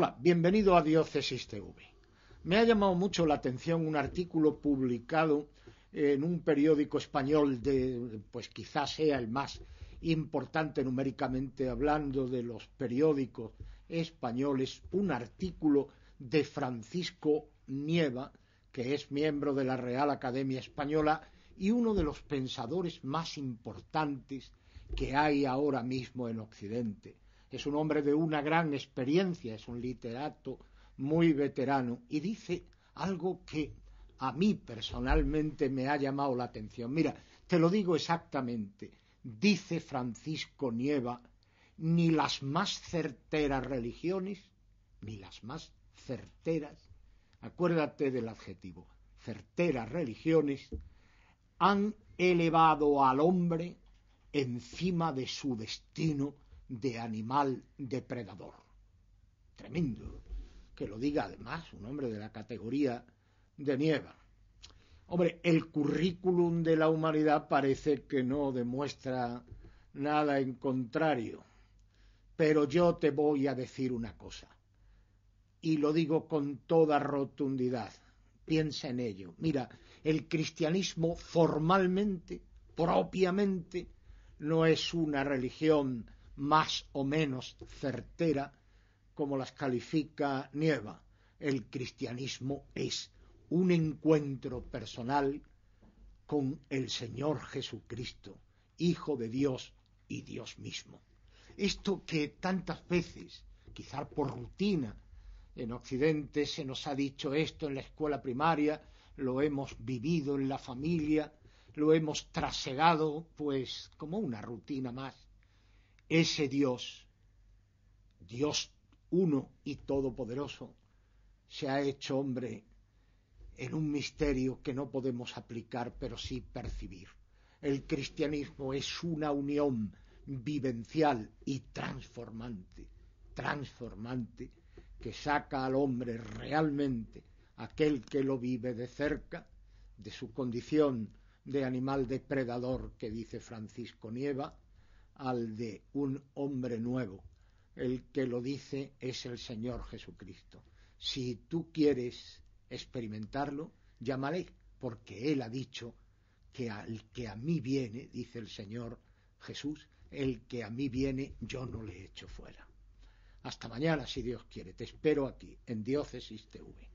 Hola, bienvenido a Diócesis TV. Me ha llamado mucho la atención un artículo publicado en un periódico español de, pues quizás sea el más importante numéricamente hablando de los periódicos españoles, un artículo de Francisco Nieva, que es miembro de la Real Academia Española y uno de los pensadores más importantes que hay ahora mismo en Occidente es un hombre de una gran experiencia, es un literato muy veterano, y dice algo que a mí personalmente me ha llamado la atención. Mira, te lo digo exactamente. Dice Francisco Nieva, ni las más certeras religiones, ni las más certeras, acuérdate del adjetivo, certeras religiones, han elevado al hombre encima de su destino de animal depredador. Tremendo que lo diga además un hombre de la categoría de Nieva. Hombre, el currículum de la humanidad parece que no demuestra nada en contrario, pero yo te voy a decir una cosa, y lo digo con toda rotundidad, piensa en ello. Mira, el cristianismo formalmente, propiamente, no es una religión más o menos certera como las califica Nieva. El cristianismo es un encuentro personal con el Señor Jesucristo, Hijo de Dios y Dios mismo. Esto que tantas veces, quizá por rutina, en Occidente se nos ha dicho esto en la escuela primaria, lo hemos vivido en la familia, lo hemos trasegado, pues, como una rutina más ese Dios, Dios uno y todopoderoso, se ha hecho hombre en un misterio que no podemos aplicar, pero sí percibir. El cristianismo es una unión vivencial y transformante, transformante, que saca al hombre realmente, aquel que lo vive de cerca, de su condición de animal depredador que dice Francisco Nieva, al de un hombre nuevo. El que lo dice es el Señor Jesucristo. Si tú quieres experimentarlo, llámale, porque Él ha dicho que al que a mí viene, dice el Señor Jesús, el que a mí viene, yo no le echo fuera. Hasta mañana, si Dios quiere. Te espero aquí, en Diócesis TV.